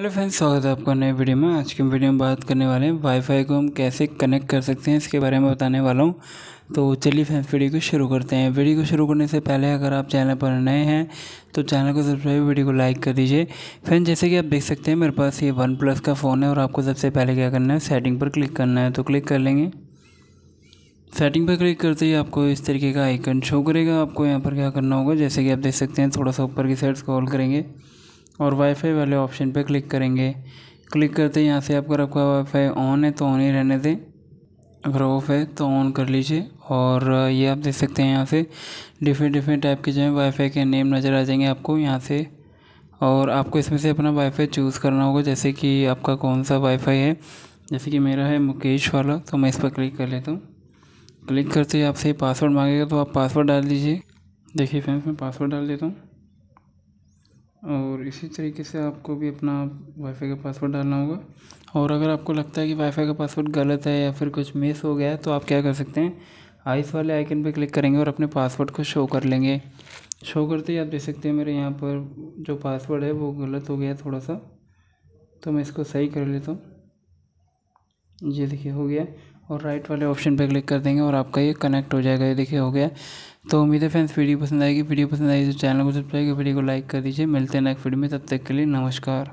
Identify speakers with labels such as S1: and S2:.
S1: hello friends स्वागत है आपका नए वीडियो में आज के वीडियो में बात करने वाले हैं वाईफाई को हम कैसे कनेक्ट कर सकते हैं इसके बारे में बताने वाला हूँ तो चलिए फ्रेंड्स वीडियो को शुरू करते हैं वीडियो को शुरू करने से पहले अगर आप चैनल पर नए हैं तो चैनल को सब्सक्राइब वीडियो को लाइक कर दीजिए फ्रेंड जैसे कि आप देख सकते हैं मेरे पास ये वन प्लस का फ़ोन है और आपको सबसे पहले क्या करना है सेटिंग पर क्लिक करना है तो क्लिक कर लेंगे सेटिंग पर क्लिक करते ही आपको इस तरीके का आइकन शो करेगा आपको यहाँ पर क्या करना होगा जैसे कि आप देख सकते हैं थोड़ा सा ऊपर की साइड स्क्रॉल करेंगे और वाईफाई वाले ऑप्शन पर क्लिक करेंगे क्लिक करते यहाँ से आपका रखा वाईफाई ऑन है तो ऑन ही रहने दें अगर ऑफ है तो ऑन कर लीजिए और ये आप देख सकते हैं यहाँ से डिफरेंट डिफरेंट टाइप के जो है वाईफाई के नेम नज़र आ जाएंगे आपको यहाँ से और आपको इसमें से अपना वाईफाई चूज़ करना होगा जैसे कि आपका कौन सा वाईफाई है जैसे कि मेरा है मुकेश वाला तो मैं इस पर क्लिक कर लेता हूँ क्लिक करते ही आपसे पासवर्ड मांगेगा तो आप पासवर्ड डाल दीजिए देखिए फ्रेंड्स मैं पासवर्ड डाल देता हूँ और इसी तरीके से आपको भी अपना वाईफ़ाई का पासवर्ड डालना होगा और अगर आपको लगता है कि वाईफ़ाई का पासवर्ड गलत है या फिर कुछ मिस हो गया है तो आप क्या कर सकते हैं आइस वाले आइकन पर क्लिक करेंगे और अपने पासवर्ड को शो कर लेंगे शो करते ही आप देख सकते हैं मेरे यहाँ पर जो पासवर्ड है वो गलत हो गया थोड़ा सा तो मैं इसको सही कर लेता हूँ ये देखिए हो गया और राइट वाले ऑप्शन पर क्लिक कर देंगे और आपका ये कनेक्ट हो जाएगा ये देखिए हो गया तो उम्मीद है फ्रेंड्स वीडियो पसंद आएगी वीडियो पसंद आएगी तो चैनल को सब्सक्राइब वीडियो को लाइक कर दीजिए मिलते हैं नेक्स्ट वीडियो में तब तक के लिए नमस्कार